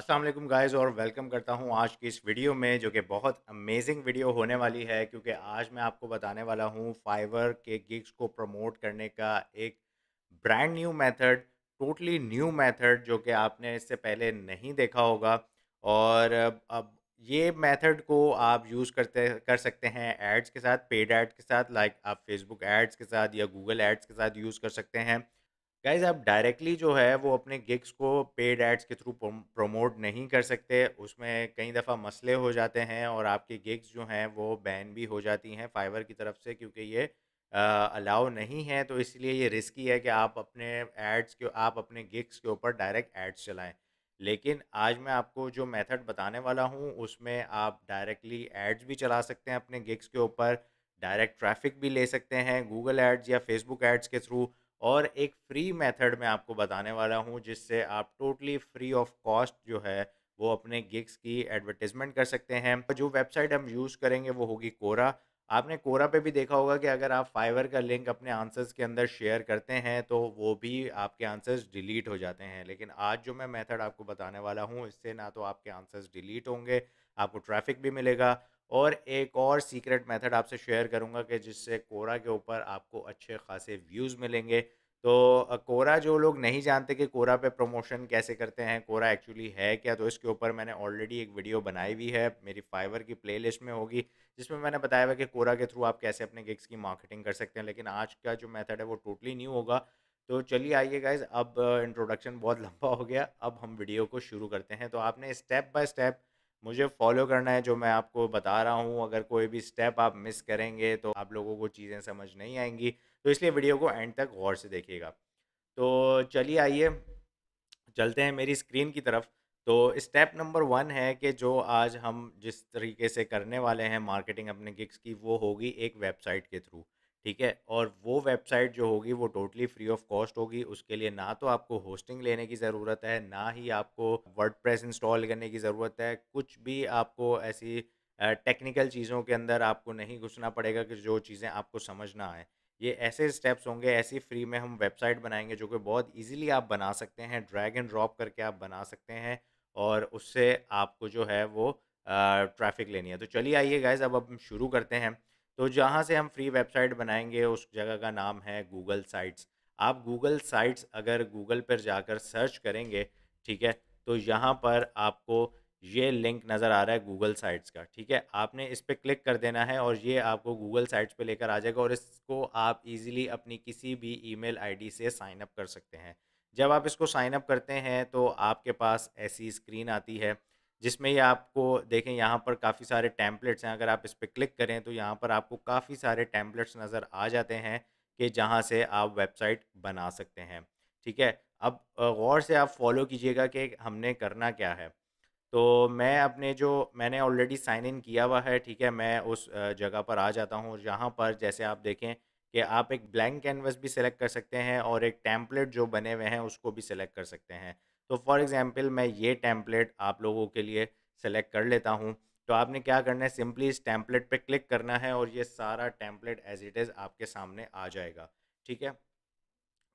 Aslam guys और welcome करता हूँ आज की इस वीडियो में जो कि बहुत अमेजिंग वीडियो होने वाली है क्योंकि आज मैं आपको बताने वाला हूँ फाइवर के गिग्स को प्रमोट करने का एक brand new method totally new method जो कि आपने इससे पहले नहीं देखा होगा और अब ये मेथड को आप यूज़ करते कर सकते हैं एड्स के साथ पेड एड के साथ लाइक आप फेसबुक एड्स के साथ या गूगल एड्स के साथ यूज़ कर सकते हैं गाइज आप डायरेक्टली जो है वो अपने गिग्स को पेड एड्स के थ्रू प्रमोट नहीं कर सकते उसमें कई दफ़ा मसले हो जाते हैं और आपके गिग्स जो हैं वो बैन भी हो जाती हैं फाइवर की तरफ से क्योंकि ये अलाउ नहीं है तो इसलिए ये रिस्की है कि आप अपने एड्स के आप अपने गिग्स के ऊपर डायरेक्ट एड्स चलाएं लेकिन आज मैं आपको जो मेथड बताने वाला हूँ उसमें आप डायरेक्टली एड्स भी चला सकते हैं अपने गिग्स के ऊपर डायरेक्ट ट्रैफिक भी ले सकते हैं गूगल एड्स या फेसबुक एड्स के थ्रू और एक फ्री मेथड मैं आपको बताने वाला हूँ जिससे आप टोटली फ्री ऑफ कॉस्ट जो है वो अपने गिग्स की एडवर्टिजमेंट कर सकते हैं जो वेबसाइट हम यूज़ करेंगे वो होगी कोरा आपने कोरा पे भी देखा होगा कि अगर आप फाइवर का लिंक अपने आंसर्स के अंदर शेयर करते हैं तो वो भी आपके आंसर्स डिलीट हो जाते हैं लेकिन आज जो मैं मेथड आपको बताने वाला हूँ इससे ना तो आपके आंसर्स डिलीट होंगे आपको ट्रैफिक भी मिलेगा और एक और सीक्रेट मेथड आपसे शेयर करूँगा कि जिससे कोरा के ऊपर आपको अच्छे खासे व्यूज़ मिलेंगे तो कोरा जो लोग नहीं जानते कि कोरा पे प्रमोशन कैसे करते हैं कोरा एक्चुअली है क्या तो इसके ऊपर मैंने ऑलरेडी एक वीडियो बनाई हुई है मेरी फाइवर की प्लेलिस्ट में होगी जिसमें मैंने बताया हुआ कि कोरा के थ्रू आप कैसे अपने गिग्स की मार्केटिंग कर सकते हैं लेकिन आज का जो मेथड है वो टोटली न्यू होगा तो चलिए आइए गाइज अब इंट्रोडक्शन बहुत लंबा हो गया अब हम वीडियो को शुरू करते हैं तो आपने स्टेप बाय स्टेप मुझे फॉलो करना है जो मैं आपको बता रहा हूँ अगर कोई भी स्टेप आप मिस करेंगे तो आप लोगों को चीज़ें समझ नहीं आएंगी तो इसलिए वीडियो को एंड तक गौर से देखिएगा तो चलिए आइए चलते हैं मेरी स्क्रीन की तरफ तो स्टेप नंबर वन है कि जो आज हम जिस तरीके से करने वाले हैं मार्केटिंग अपने गिग्स की वो होगी एक वेबसाइट के थ्रू ठीक है और वो वेबसाइट जो होगी वो टोटली फ्री ऑफ कॉस्ट होगी उसके लिए ना तो आपको होस्टिंग लेने की ज़रूरत है ना ही आपको वर्ड इंस्टॉल करने की ज़रूरत है कुछ भी आपको ऐसी टेक्निकल चीज़ों के अंदर आपको नहीं घुसना पड़ेगा कि जो चीज़ें आपको समझ ना आए ये ऐसे स्टेप्स होंगे ऐसी फ्री में हम वेबसाइट बनाएंगे जो कि बहुत इजीली आप बना सकते हैं ड्रैग एंड ड्रॉप करके आप बना सकते हैं और उससे आपको जो है वो ट्रैफिक लेनी है तो चलिए आइए गाइज अब अब शुरू करते हैं तो जहाँ से हम फ्री वेबसाइट बनाएंगे उस जगह का नाम है गूगल साइट्स आप गूगल साइट्स अगर गूगल पर जाकर सर्च करेंगे ठीक है तो यहाँ पर आपको ये लिंक नज़र आ रहा है गूगल साइट्स का ठीक है आपने इस पर क्लिक कर देना है और ये आपको गूगल साइट्स पे लेकर आ जाएगा और इसको आप इजीली अपनी किसी भी ईमेल आईडी से साइन अप कर सकते हैं जब आप इसको साइन अप करते हैं तो आपके पास ऐसी स्क्रीन आती है जिसमें ये आपको देखें यहाँ पर काफ़ी सारे टैंपलेट्स हैं अगर आप इस पर क्लिक करें तो यहाँ पर आपको काफ़ी सारे टैंपलेट्स नज़र आ जाते हैं कि जहाँ से आप वेबसाइट बना सकते हैं ठीक है अब गौर से आप फॉलो कीजिएगा कि हमने करना क्या है तो मैं अपने जो मैंने ऑलरेडी साइन इन किया हुआ है ठीक है मैं उस जगह पर आ जाता हूँ यहाँ पर जैसे आप देखें कि आप एक ब्लैंक कैनवस भी सिलेक्ट कर सकते हैं और एक टैंपलेट जो बने हुए हैं उसको भी सिलेक्ट कर सकते हैं तो फॉर एग्ज़ाम्पल मैं ये टैम्पलेट आप लोगों के लिए सेलेक्ट कर लेता हूँ तो आपने क्या करना है सिंपली इस टैंपलेट पर क्लिक करना है और ये सारा टैम्पलेट एज इट इज़ आपके सामने आ जाएगा ठीक है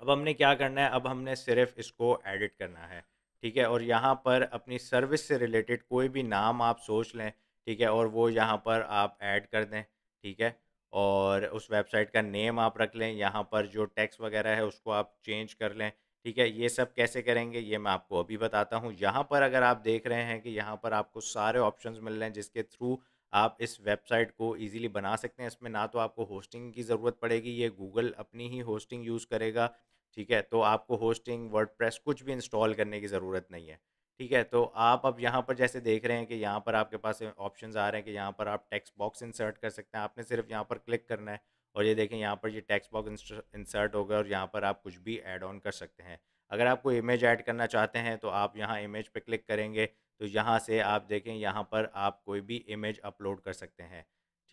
अब हमने क्या करना है अब हमने सिर्फ इसको एडिट करना है ठीक है और यहाँ पर अपनी सर्विस से रिलेटेड कोई भी नाम आप सोच लें ठीक है और वो यहाँ पर आप ऐड कर दें ठीक है और उस वेबसाइट का नेम आप रख लें यहाँ पर जो टैक्स वगैरह है उसको आप चेंज कर लें ठीक है ये सब कैसे करेंगे ये मैं आपको अभी बताता हूँ यहाँ पर अगर आप देख रहे हैं कि यहाँ पर आपको सारे ऑप्शंस मिल रहे हैं जिसके थ्रू आप इस वेबसाइट को इजीली बना सकते हैं इसमें ना तो आपको होस्टिंग की ज़रूरत पड़ेगी ये गूगल अपनी ही होस्टिंग यूज़ करेगा ठीक है तो आपको होस्टिंग वर्ड कुछ भी इंस्टॉल करने की ज़रूरत नहीं है ठीक है तो आप अब यहाँ पर जैसे देख रहे हैं कि यहाँ पर आपके पास ऑप्शन आ रहे हैं कि यहाँ पर आप टेक्स्ट बॉक्स इंसर्ट कर सकते हैं आपने सिर्फ यहाँ पर क्लिक करना है और ये देखें यहाँ पर ये टेक्स्ट बॉक्स इंसर्ट होगा और यहाँ पर आप कुछ भी ऐड ऑन कर सकते हैं अगर आपको इमेज ऐड करना चाहते हैं तो आप यहाँ इमेज पर क्लिक करेंगे तो यहाँ से आप देखें यहाँ पर आप कोई भी इमेज अपलोड कर सकते हैं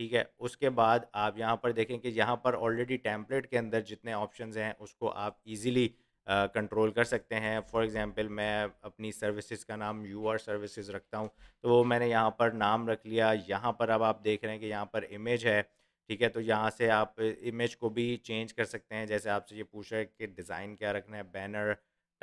ठीक है उसके बाद आप यहाँ पर देखें कि यहाँ पर ऑलरेडी टैंपलेट के अंदर जितने ऑप्शंस हैं उसको आप इजीली कंट्रोल कर सकते हैं फॉर एग्जांपल मैं अपनी सर्विसेज का नाम यू आर सर्विसेज रखता हूँ तो वो मैंने यहाँ पर नाम रख लिया यहाँ पर अब आप देख रहे हैं कि यहाँ पर इमेज है ठीक है तो यहाँ से आप इमेज को भी चेंज कर सकते हैं जैसे आपसे ये पूछा है कि डिज़ाइन क्या रखना है बैनर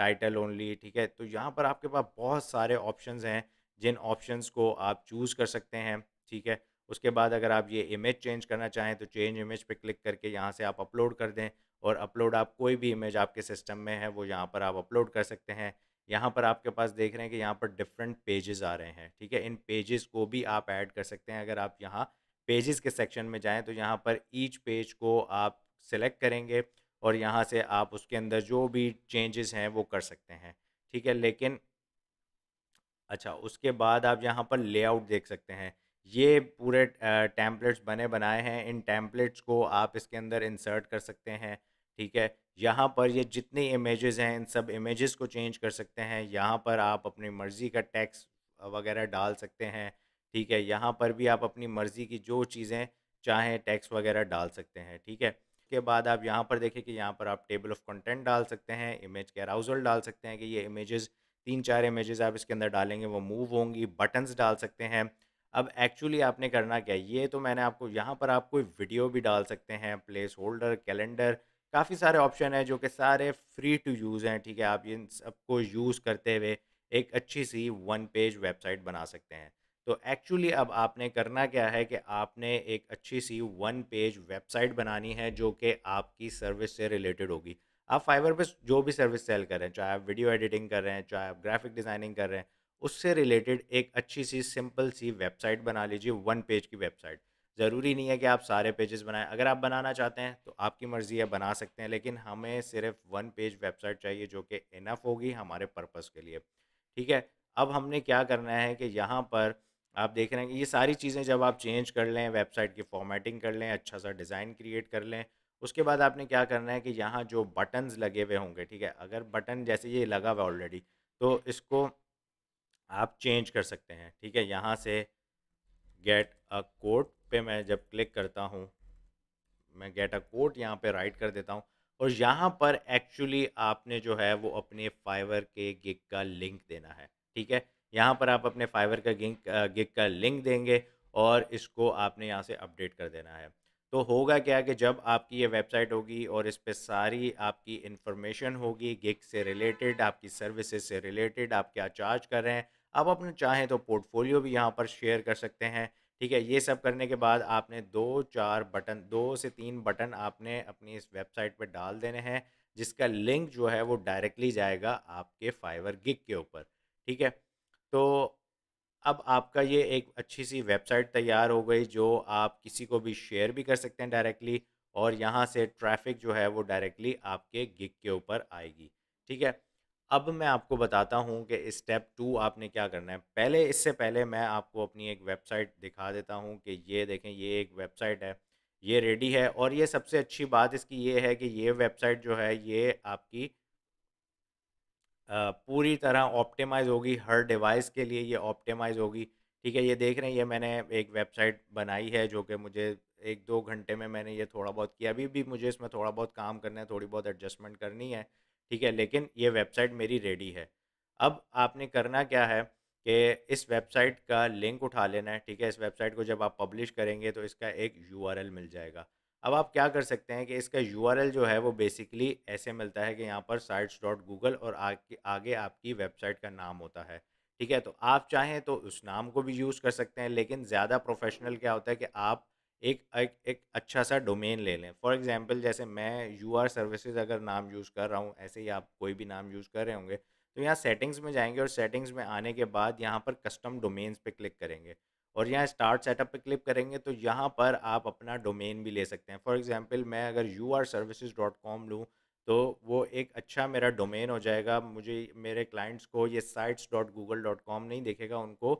टाइटल ओनली ठीक है तो यहाँ पर आपके पास बहुत सारे ऑप्शन हैं जिन ऑप्शन को आप चूज़ कर सकते हैं ठीक है उसके बाद अगर आप ये इमेज चेंज करना चाहें तो चेंज इमेज पे क्लिक करके यहाँ से आप अपलोड कर दें और अपलोड आप कोई भी इमेज आपके सिस्टम में है वो यहाँ पर आप अपलोड कर सकते हैं यहाँ पर आपके पास देख रहे हैं कि यहाँ पर डिफरेंट पेजेस आ रहे हैं ठीक है इन पेजेस को भी आप ऐड कर सकते हैं अगर आप यहाँ पेजेस के सेक्शन में जाएँ तो यहाँ पर ईच पेज को आप सिलेक्ट करेंगे और यहाँ से आप उसके अंदर जो भी चेंजेस हैं वो कर सकते हैं ठीक है लेकिन अच्छा उसके बाद आप यहाँ पर लेआउट देख सकते हैं ये पूरे टैम्पलेट्स बने बनाए हैं इन टैम्पलेट्स को आप इसके अंदर इंसर्ट कर सकते हैं ठीक है यहाँ पर ये जितनी इमेजेस हैं इन सब इमेजेस को चेंज कर सकते हैं यहाँ पर आप अपनी मर्ज़ी का टैक्स वगैरह डाल सकते हैं ठीक है यहाँ पर भी आप अपनी मर्ज़ी की जो चीज़ें चाहें टैक्स वगैरह डाल सकते हैं ठीक है के बाद आप यहाँ पर देखें कि यहाँ पर आप टेबल ऑफ कंटेंट डाल सकते हैं इमेज के अराउजल डाल सकते हैं कि ये इमेजेस तीन चार इमेजेस आप इसके अंदर डालेंगे वो मूव होंगी बटन्स डाल सकते हैं अब एक्चुअली आपने करना क्या है ये तो मैंने आपको यहाँ पर आप कोई वीडियो भी डाल सकते हैं प्लेस होल्डर कैलेंडर काफ़ी सारे ऑप्शन हैं जो कि सारे फ्री टू यूज़ हैं ठीक है आप इन सबको यूज़ करते हुए एक अच्छी सी वन पेज वेबसाइट बना सकते हैं तो एक्चुअली अब आपने करना क्या है कि आपने एक अच्छी सी वन पेज वेबसाइट बनानी है जो कि आपकी सर्विस से रिलेटेड होगी आप फाइबर पर जो भी सर्विस सेल कर रहे हैं चाहे आप वीडियो एडिटिंग कर रहे हैं चाहे आप ग्राफिक डिज़ाइनिंग कर रहे हैं उससे रिलेटेड एक अच्छी सी सिंपल सी वेबसाइट बना लीजिए वन पेज की वेबसाइट ज़रूरी नहीं है कि आप सारे पेजेस बनाएं अगर आप बनाना चाहते हैं तो आपकी मर्ज़ी है बना सकते हैं लेकिन हमें सिर्फ वन पेज वेबसाइट चाहिए जो कि इनफ होगी हमारे पर्पज़ के लिए ठीक है अब हमने क्या करना है कि यहाँ पर आप देख रहे हैं कि ये सारी चीज़ें जब आप चेंज कर लें वेबसाइट की फॉर्मेटिंग कर लें अच्छा सा डिज़ाइन क्रिएट कर लें उसके बाद आपने क्या करना है कि यहाँ जो बटन्स लगे हुए होंगे ठीक है अगर बटन जैसे ये लगा हुआ ऑलरेडी तो इसको आप चेंज कर सकते हैं ठीक है यहाँ से गेट अ कोट पे मैं जब क्लिक करता हूँ मैं गेट अ कोट यहाँ पे राइट कर देता हूँ और यहाँ पर एक्चुअली आपने जो है वो अपने फाइवर के गिग का लिंक देना है ठीक है यहाँ पर आप अपने फाइवर का गिग का लिंक देंगे और इसको आपने यहाँ से अपडेट कर देना है तो होगा क्या कि जब आपकी ये वेबसाइट होगी और इस पर सारी आपकी इन्फॉर्मेशन होगी गिग से रिलेटेड आपकी सर्विसेज से रिलेटेड आप क्या चार्ज कर रहे हैं आप अपने चाहें तो पोर्टफोलियो भी यहाँ पर शेयर कर सकते हैं ठीक है ये सब करने के बाद आपने दो चार बटन दो से तीन बटन आपने अपनी इस वेबसाइट पर डाल देने हैं जिसका लिंक जो है वो डायरेक्टली जाएगा आपके फाइवर गिग के ऊपर ठीक है तो अब आपका ये एक अच्छी सी वेबसाइट तैयार हो गई जो आप किसी को भी शेयर भी कर सकते हैं डायरेक्टली और यहाँ से ट्रैफिक जो है वो डायरेक्टली आपके गिग के ऊपर आएगी ठीक है अब मैं आपको बताता हूँ कि स्टेप टू आपने क्या करना है पहले इससे पहले मैं आपको अपनी एक वेबसाइट दिखा देता हूँ कि ये देखें ये एक वेबसाइट है ये रेडी है और ये सबसे अच्छी बात इसकी ये है कि ये वेबसाइट जो है ये आपकी पूरी तरह ऑप्टिमाइज होगी हर डिवाइस के लिए ये ऑप्टिमाइज होगी ठीक है ये देख रहे हैं ये मैंने एक वेबसाइट बनाई है जो कि मुझे एक दो घंटे में मैंने ये थोड़ा बहुत किया अभी भी मुझे इसमें थोड़ा बहुत काम करना है थोड़ी बहुत एडजस्टमेंट करनी है ठीक है लेकिन ये वेबसाइट मेरी रेडी है अब आपने करना क्या है कि इस वेबसाइट का लिंक उठा लेना है ठीक है इस वेबसाइट को जब आप पब्लिश करेंगे तो इसका एक यू मिल जाएगा अब आप क्या कर सकते हैं कि इसका यू जो है वो बेसिकली ऐसे मिलता है कि यहाँ पर साइट्स डॉट गूगल और आगे आगे आपकी वेबसाइट का नाम होता है ठीक है तो आप चाहें तो उस नाम को भी यूज़ कर सकते हैं लेकिन ज़्यादा प्रोफेशनल क्या होता है कि आप एक एक, एक अच्छा सा डोमेन ले लें फॉर एग्जांपल जैसे मैं यू आर सर्विसेज अगर नाम यूज़ कर रहा हूँ ऐसे ही आप कोई भी नाम यूज़ कर रहे होंगे तो यहाँ सेटिंग्स में जाएंगे और सेटिंग्स में आने के बाद यहाँ पर कस्टम डोमेन्स पे क्लिक करेंगे और यहाँ स्टार्ट सेटअप पे क्लिक करेंगे तो यहाँ पर आप अपना डोमेन भी ले सकते हैं फॉर एग्जांपल मैं अगर you are services dot com लूँ तो वो एक अच्छा मेरा डोमेन हो जाएगा मुझे मेरे क्लाइंट्स को ये sites dot Google dot com नहीं देखेगा उनको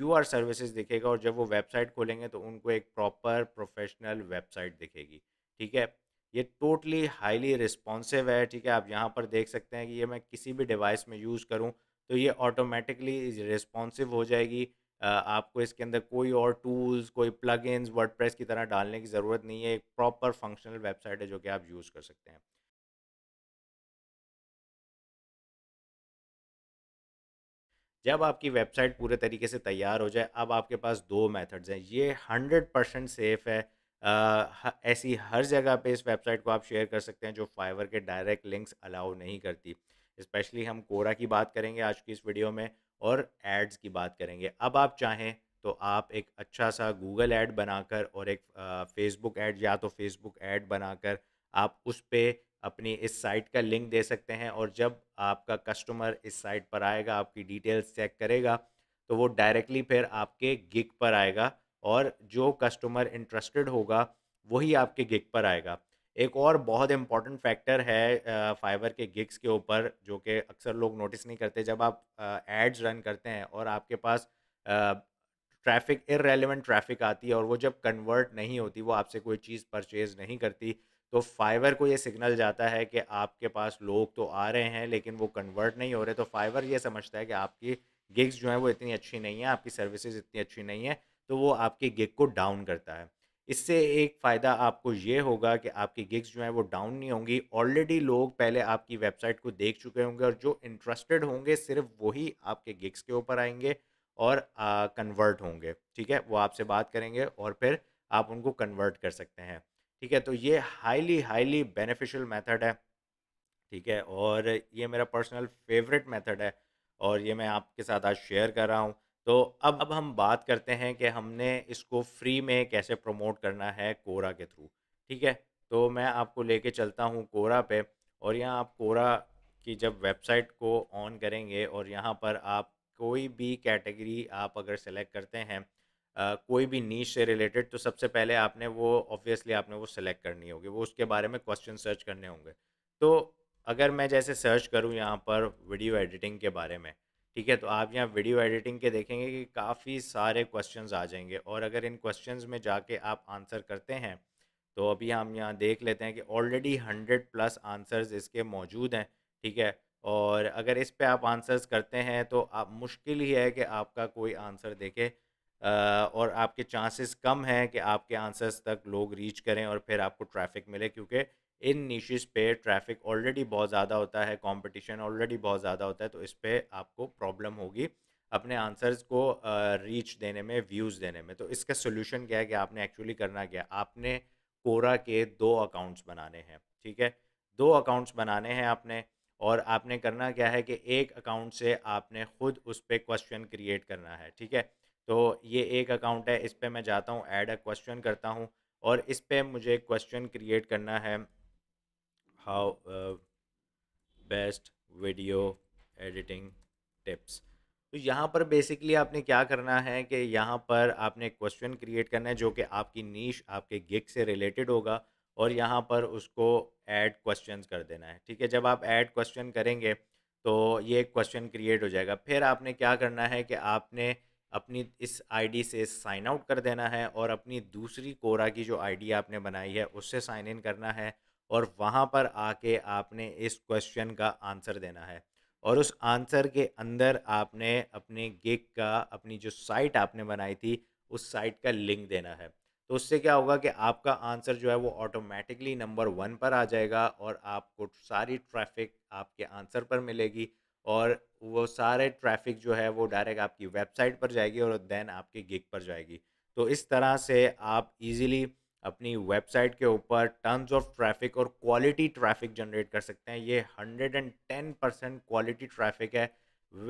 यू आर सर्विसेज दिखेगा और जब वो वेबसाइट खोलेंगे तो उनको एक प्रॉपर प्रोफेशनल वेबसाइट दिखेगी ठीक है ये टोटली हाईली रिस्पॉन्सिव है ठीक है आप यहाँ पर देख सकते हैं कि ये मैं किसी भी डिवाइस में यूज़ करूँ तो ये ऑटोमेटिकली रिस्पॉन्सिव हो जाएगी आपको इसके अंदर कोई और टूल्स कोई प्लग इन्स वर्ड की तरह डालने की ज़रूरत नहीं है एक प्रॉपर फंक्शनल वेबसाइट है जो कि आप यूज़ कर सकते हैं जब आपकी वेबसाइट पूरे तरीके से तैयार हो जाए अब आपके पास दो मेथड्स हैं ये हंड्रेड परसेंट सेफ़ है आ, ऐसी हर जगह पे इस वेबसाइट को आप शेयर कर सकते हैं जो फाइवर के डायरेक्ट लिंक्स अलाउ नहीं करती स्पेशली हम कोरा की बात करेंगे आज की इस वीडियो में और एड्स की बात करेंगे अब आप चाहें तो आप एक अच्छा सा गूगल ऐड बनाकर और एक फेसबुक ऐड या तो फेसबुक ऐड बनाकर आप उस पर अपनी इस साइट का लिंक दे सकते हैं और जब आपका कस्टमर इस साइट पर आएगा आपकी डिटेल्स चेक करेगा तो वो डायरेक्टली फिर आपके गिग पर आएगा और जो कस्टमर इंटरेस्टेड होगा वही आपके गिग पर आएगा एक और बहुत इम्पॉर्टेंट फैक्टर है फाइबर के गिग्स के ऊपर जो कि अक्सर लोग नोटिस नहीं करते जब आप एड्स रन करते हैं और आपके पास ट्रैफिक इरेलीवेंट ट्रैफिक आती है और वो जब कन्वर्ट नहीं होती वो आपसे कोई चीज़ परचेज नहीं करती तो फाइबर को ये सिग्नल जाता है कि आपके पास लोग तो आ रहे हैं लेकिन वो कन्वर्ट नहीं हो रहे तो फाइबर ये समझता है कि आपकी गिग्स जो हैं वो इतनी अच्छी नहीं है आपकी सर्विसेज इतनी अच्छी नहीं है तो वो आपकी गिग को डाउन करता है इससे एक फ़ायदा आपको ये होगा कि आपकी गिग्स जो हैं वो डाउन नहीं होंगी ऑलरेडी लोग पहले आपकी वेबसाइट को देख चुके होंगे और जो इंटरेस्टेड होंगे सिर्फ वही आपके गिग्स के ऊपर आएंगे और कन्वर्ट होंगे ठीक है वो आपसे बात करेंगे और फिर आप उनको कन्वर्ट कर सकते हैं ठीक है तो ये हाईली हाईली बेनिफिशियल मेथड है ठीक है और ये मेरा पर्सनल फेवरेट मेथड है और ये मैं आपके साथ आज शेयर कर रहा हूँ तो अब अब हम बात करते हैं कि हमने इसको फ्री में कैसे प्रमोट करना है कोरा के थ्रू ठीक है तो मैं आपको लेके चलता हूँ कोरा पे और यहाँ आप कोरा की जब वेबसाइट को ऑन करेंगे और यहाँ पर आप कोई भी कैटेगरी आप अगर सेलेक्ट करते हैं आ, कोई भी नीच से रिलेटेड तो सबसे पहले आपने वो ऑब्वियसली आपने वो सिलेक्ट करनी होगी वो उसके बारे में क्वेश्चन सर्च करने होंगे तो अगर मैं जैसे सर्च करूँ यहाँ पर वीडियो एडिटिंग के बारे में ठीक है तो आप यहाँ वीडियो एडिटिंग के देखेंगे कि काफ़ी सारे क्वेश्चन आ जाएंगे और अगर इन क्वेश्चन में जाके आप आंसर करते हैं तो अभी हम यहाँ देख लेते हैं कि ऑलरेडी हंड्रेड प्लस आंसर्स इसके मौजूद हैं ठीक है और अगर इस पे आप आंसर्स करते हैं तो आप मुश्किल ही है कि आपका कोई आंसर देखे और आपके चांसेस कम हैं कि आपके आंसर्स तक लोग रीच करें और फिर आपको ट्रैफिक मिले क्योंकि इन नीशेज़ पे ट्रैफिक ऑलरेडी बहुत ज़्यादा होता है कंपटीशन ऑलरेडी बहुत ज़्यादा होता है तो इस पर आपको प्रॉब्लम होगी अपने आंसर्स को रीच uh, देने में व्यूज़ देने में तो इसका सोल्यूशन क्या है कि आपने एक्चुअली करना क्या आपने कोरा के दो अकाउंट्स बनाने हैं ठीक है दो अकाउंट्स बनाने हैं आपने और आपने करना क्या है कि एक अकाउंट से आपने खुद उस पर क्वेश्चन क्रिएट करना है ठीक है तो ये एक अकाउंट है इस पर मैं जाता हूँ ऐड अ क्वेश्चन करता हूँ और इस पर मुझे क्वेश्चन क्रिएट करना है how uh, best video editing tips तो यहाँ पर बेसिकली आपने क्या करना है कि यहाँ पर आपने क्वेश्चन क्रिएट करना है जो कि आपकी नीश आपके गिग से रिलेटेड होगा और यहाँ पर उसको ऐड क्वेश्चंस कर देना है ठीक है जब आप ऐड क्वेश्चन करेंगे तो ये क्वेश्चन क्रिएट हो जाएगा फिर आपने क्या करना है कि आपने अपनी इस आईडी से साइन आउट कर देना है और अपनी दूसरी कोरा की जो आईडी आपने बनाई है उससे साइन इन करना है और वहाँ पर आके आपने इस क्वेश्चन का आंसर देना है और उस आंसर के अंदर आपने अपने गिग का अपनी जो साइट आपने बनाई थी उस साइट का लिंक देना है तो उससे क्या होगा कि आपका आंसर जो है वो ऑटोमेटिकली नंबर वन पर आ जाएगा और आपको सारी ट्रैफिक आपके आंसर पर मिलेगी और वो सारे ट्रैफिक जो है वो डायरेक्ट आपकी वेबसाइट पर जाएगी और देन आपके गिग पर जाएगी तो इस तरह से आप इजीली अपनी वेबसाइट के ऊपर टर्म्स ऑफ ट्रैफिक और क्वालिटी ट्रैफिक जनरेट कर सकते हैं ये hundred and ten percent quality traffic है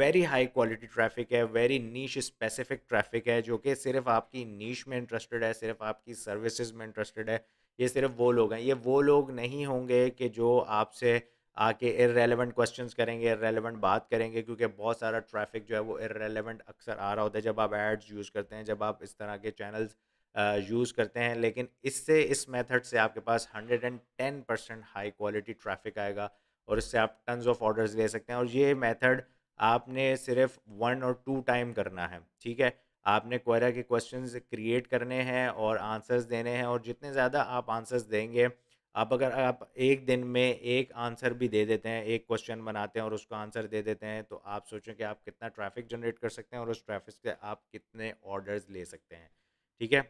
वेरी हाई क्वालिटी ट्रैफिक है वेरी नीच स्पेसिफिक ट्रैफिक है जो कि सिर्फ आपकी नीच में इंटरेस्टेड है सिर्फ आपकी सर्विसेज में इंटरेस्टेड है ये सिर्फ वो लोग हैं ये वो लोग नहीं होंगे कि जो आपसे आके इरेलीवेंट क्वेश्चन करेंगे इरेलीवेंट बात करेंगे क्योंकि बहुत सारा ट्रैफिक जो है वो इरेलीवेंट अक्सर आ रहा होता है जब आप एड्स यूज़ करते हैं जब आप इस तरह के चैनल्स यूज़ करते हैं लेकिन इससे इस मेथड से आपके पास 110 परसेंट हाई क्वालिटी ट्रैफिक आएगा और इससे आप टन्स ऑफ ऑर्डर्स ले सकते हैं और ये मेथड आपने सिर्फ वन और टू टाइम करना है ठीक है आपने क्वेरा के क्वेश्चन क्रिएट करने हैं और आंसर्स देने हैं और जितने ज़्यादा आप आंसर्स देंगे आप अगर आप एक दिन में एक आंसर भी दे देते हैं एक क्वेश्चन बनाते हैं और उसको आंसर दे देते हैं तो आप सोचें कि आप कितना ट्रैफिक जनरेट कर सकते हैं और उस ट्रैफिक से आप कितने ऑर्डर्स ले सकते हैं ठीक है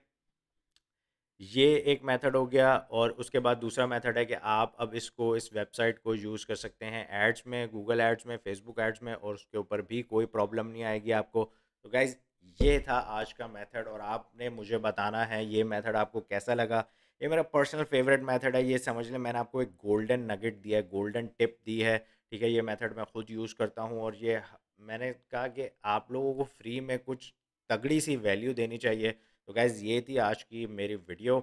ये एक मेथड हो गया और उसके बाद दूसरा मेथड है कि आप अब इसको इस वेबसाइट को यूज़ कर सकते हैं एड्स में गूगल एड्स में फेसबुक एड्स में और उसके ऊपर भी कोई प्रॉब्लम नहीं आएगी आपको तो गाइज़ ये था आज का मेथड और आपने मुझे बताना है ये मेथड आपको कैसा लगा ये मेरा पर्सनल फेवरेट मेथड है ये समझ लें मैंने आपको एक गोल्डन नगेट दिया है गोल्डन टिप दी है ठीक है ये मेथड मैं खुद यूज़ करता हूँ और ये मैंने कहा कि आप लोगों को फ्री में कुछ तगड़ी सी वैल्यू देनी चाहिए तो गैस ये थी आज की मेरी वीडियो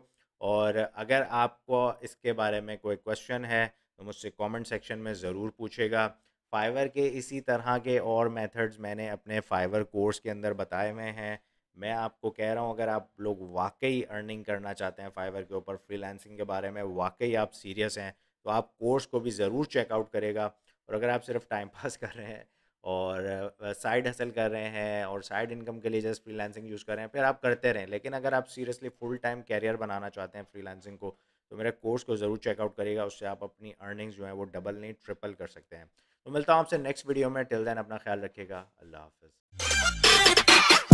और अगर आपको इसके बारे में कोई क्वेश्चन है तो मुझसे कमेंट सेक्शन में ज़रूर पूछेगा फाइवर के इसी तरह के और मेथड्स मैंने अपने फाइवर कोर्स के अंदर बताए हुए हैं मैं आपको कह रहा हूँ अगर आप लोग वाकई अर्निंग करना चाहते हैं फाइवर के ऊपर फ्रीलांसिंग के बारे में वाकई आप सीरियस हैं तो आप कोर्स को भी ज़रूर चेकआउट करेगा और अगर आप सिर्फ टाइम पास कर रहे हैं और साइड हसल कर रहे हैं और साइड इनकम के लिए जस्ट फ्रीलांसिंग यूज़ कर रहे हैं फिर आप करते रहें लेकिन अगर आप सीरियसली फुल टाइम कैरियर बनाना चाहते हैं फ्रीलांसिंग को तो मेरे कोर्स को ज़रूर चेकआउट करिएगा उससे आप अपनी अर्निंग्स जो हैं वो डबल नहीं ट्रिपल कर सकते हैं तो मिलता हूँ आपसे नेक्स्ट वीडियो में टिल देन अपना ख्याल रखिएगा अल्लाह हाफ